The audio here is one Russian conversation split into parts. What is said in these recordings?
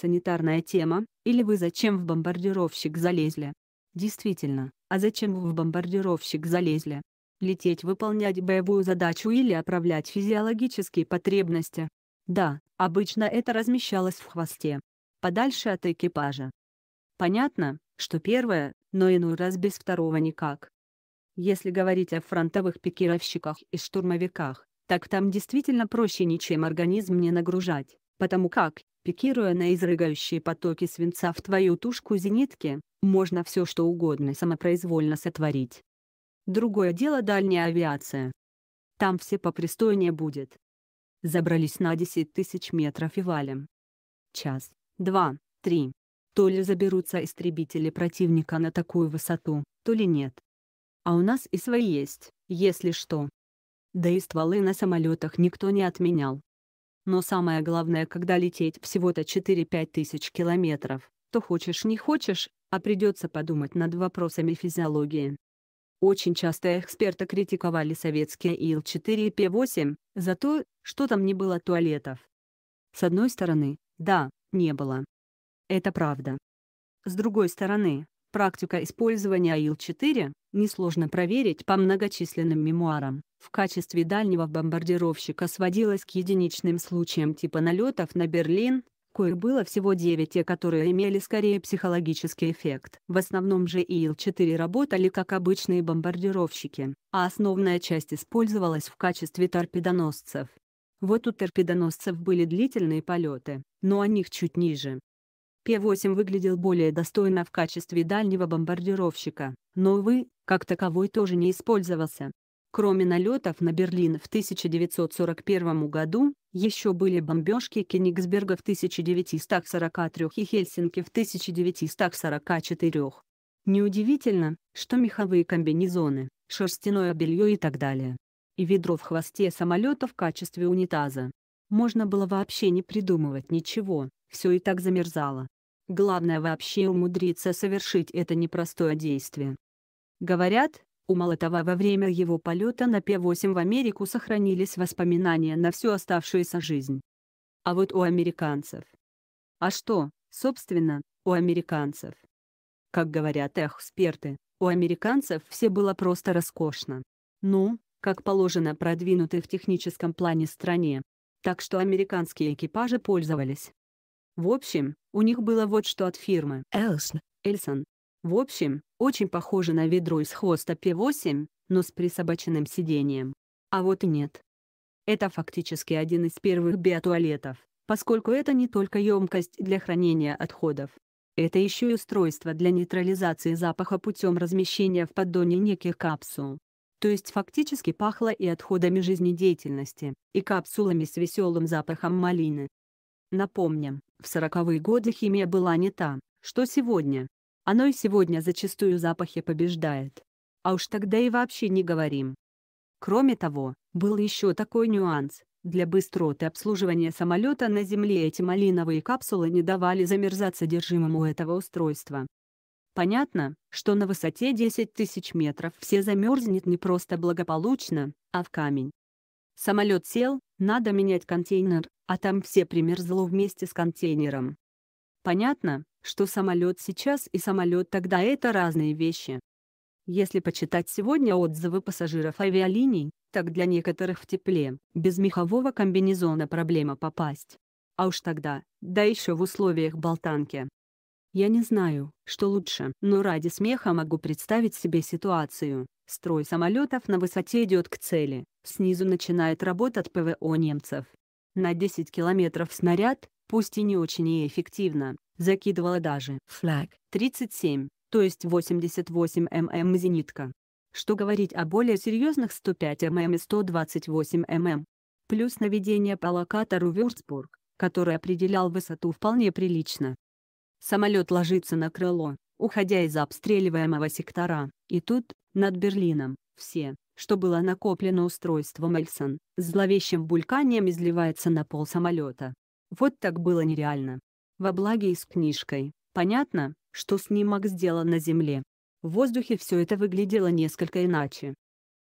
санитарная тема, или вы зачем в бомбардировщик залезли? Действительно, а зачем вы в бомбардировщик залезли? Лететь выполнять боевую задачу или оправлять физиологические потребности? Да, обычно это размещалось в хвосте. Подальше от экипажа. Понятно, что первое, но иной раз без второго никак. Если говорить о фронтовых пикировщиках и штурмовиках, так там действительно проще ничем организм не нагружать, потому как, Пикируя на изрыгающие потоки свинца в твою тушку зенитки, можно все что угодно самопроизвольно сотворить. Другое дело дальняя авиация. Там все попристойнее будет. Забрались на 10 тысяч метров и валим. Час, два, три. То ли заберутся истребители противника на такую высоту, то ли нет. А у нас и свои есть, если что. Да и стволы на самолетах никто не отменял. Но самое главное, когда лететь всего-то 4-5 тысяч километров, то хочешь не хочешь, а придется подумать над вопросами физиологии. Очень часто эксперты критиковали советские Ил-4 и П-8 за то, что там не было туалетов. С одной стороны, да, не было. Это правда. С другой стороны, Практика использования Ил-4 несложно проверить по многочисленным мемуарам. В качестве дальнего бомбардировщика сводилась к единичным случаям типа налетов на Берлин, коих было всего 9 те, которые имели скорее психологический эффект. В основном же Ил-4 работали как обычные бомбардировщики, а основная часть использовалась в качестве торпедоносцев. Вот у торпедоносцев были длительные полеты, но о них чуть ниже. П-8 выглядел более достойно в качестве дальнего бомбардировщика, но, увы, как таковой тоже не использовался. Кроме налетов на Берлин в 1941 году, еще были бомбежки Кенигсберга в 1943 и Хельсинки в 1944. Неудивительно, что меховые комбинезоны, шерстяное белье и так далее. И ведро в хвосте самолета в качестве унитаза. Можно было вообще не придумывать ничего, все и так замерзало. Главное вообще умудриться совершить это непростое действие. Говорят, у Молотова во время его полета на П-8 в Америку сохранились воспоминания на всю оставшуюся жизнь. А вот у американцев. А что, собственно, у американцев? Как говорят эксперты, у американцев все было просто роскошно. Ну, как положено продвинутой в техническом плане стране. Так что американские экипажи пользовались в общем, у них было вот что от фирмы Элсон. Элсон. В общем, очень похоже на ведро из хвоста p 8 но с присобаченным сиденьем. А вот и нет. Это фактически один из первых биотуалетов, поскольку это не только емкость для хранения отходов. Это еще и устройство для нейтрализации запаха путем размещения в поддоне неких капсул. То есть фактически пахло и отходами жизнедеятельности, и капсулами с веселым запахом малины. Напомним, в сороковые годы химия была не та, что сегодня. Оно и сегодня зачастую запахи побеждает. А уж тогда и вообще не говорим. Кроме того, был еще такой нюанс. Для быстроты обслуживания самолета на Земле эти малиновые капсулы не давали замерзать содержимому этого устройства. Понятно, что на высоте 10 тысяч метров все замерзнет не просто благополучно, а в камень. Самолет сел, надо менять контейнер, а там все примерзло вместе с контейнером. Понятно, что самолет сейчас и самолет тогда это разные вещи. Если почитать сегодня отзывы пассажиров авиалиний, так для некоторых в тепле, без мехового комбинезона проблема попасть. А уж тогда, да еще в условиях болтанки. Я не знаю, что лучше, но ради смеха могу представить себе ситуацию. Строй самолетов на высоте идет к цели, снизу начинает работать ПВО немцев, на 10 километров снаряд, пусть и не очень и эффективно, закидывала даже флаг 37, то есть 88 мм зенитка. Что говорить о более серьезных 105 мм и 128 мм. Плюс наведение по локатору Вюрцбург, который определял высоту вполне прилично. Самолет ложится на крыло, уходя из обстреливаемого сектора, и тут, над Берлином, все, что было накоплено устройством Эльсон, зловещим бульканием изливается на пол самолета. Вот так было нереально. Во благе и с книжкой, понятно, что снимок сделан на земле. В воздухе все это выглядело несколько иначе.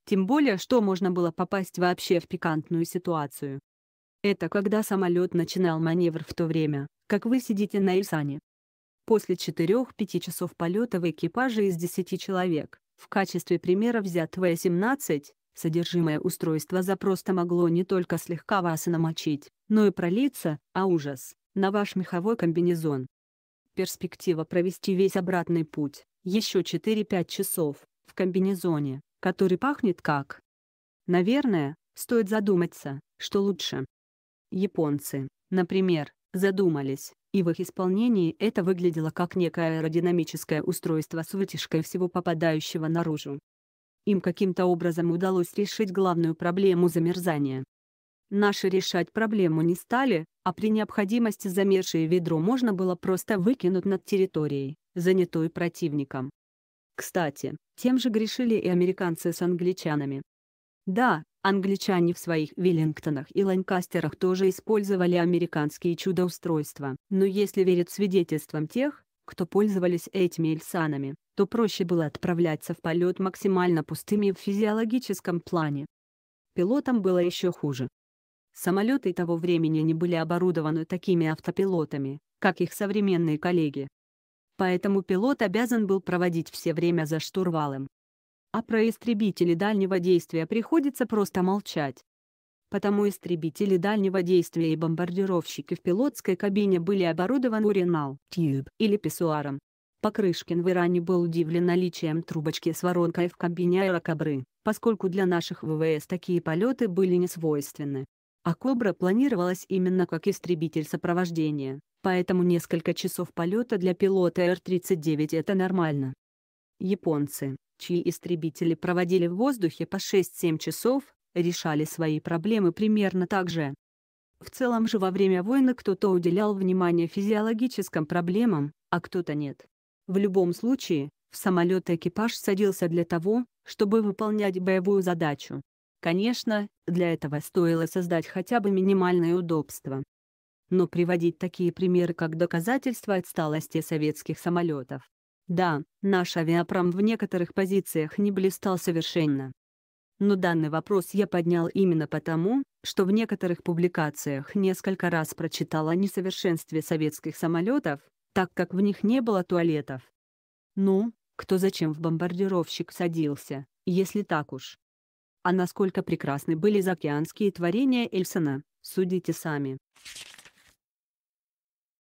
Тем более, что можно было попасть вообще в пикантную ситуацию. Это когда самолет начинал маневр в то время, как вы сидите на Исане. После 4-5 часов полета в экипаже из 10 человек, в качестве примера взят В-17, содержимое устройства запросто могло не только слегка вас намочить, но и пролиться, а ужас, на ваш меховой комбинезон. Перспектива провести весь обратный путь, еще 4-5 часов, в комбинезоне, который пахнет как... Наверное, стоит задуматься, что лучше. Японцы, например, задумались, и в их исполнении это выглядело как некое аэродинамическое устройство с вытяжкой всего попадающего наружу. Им каким-то образом удалось решить главную проблему замерзания. Наши решать проблему не стали, а при необходимости замерзшее ведро можно было просто выкинуть над территорией, занятой противником. Кстати, тем же грешили и американцы с англичанами. Да, Англичане в своих Веллингтонах и Ланкастерах тоже использовали американские чудоустройства, Но если верить свидетельствам тех, кто пользовались этими эльсанами, то проще было отправляться в полет максимально пустыми в физиологическом плане. Пилотам было еще хуже. Самолеты того времени не были оборудованы такими автопилотами, как их современные коллеги. Поэтому пилот обязан был проводить все время за штурвалом, а про истребители дальнего действия приходится просто молчать. Потому истребители дальнего действия и бомбардировщики в пилотской кабине были оборудованы уринал, тюб или писсуаром. Покрышкин в Иране был удивлен наличием трубочки с воронкой в кабине аэрокобры, поскольку для наших ВВС такие полеты были несвойственны. А «Кобра» планировалась именно как истребитель сопровождения, поэтому несколько часов полета для пилота Р-39 это нормально. Японцы, чьи истребители проводили в воздухе по 6-7 часов, решали свои проблемы примерно так же. В целом же во время войны кто-то уделял внимание физиологическим проблемам, а кто-то нет. В любом случае, в самолет экипаж садился для того, чтобы выполнять боевую задачу. Конечно, для этого стоило создать хотя бы минимальное удобство. Но приводить такие примеры как доказательство отсталости советских самолетов да, наш авиапром в некоторых позициях не блистал совершенно. Но данный вопрос я поднял именно потому, что в некоторых публикациях несколько раз прочитал о несовершенстве советских самолетов, так как в них не было туалетов. Ну, кто зачем в бомбардировщик садился, если так уж. А насколько прекрасны были заокеанские творения Эльсона, судите сами.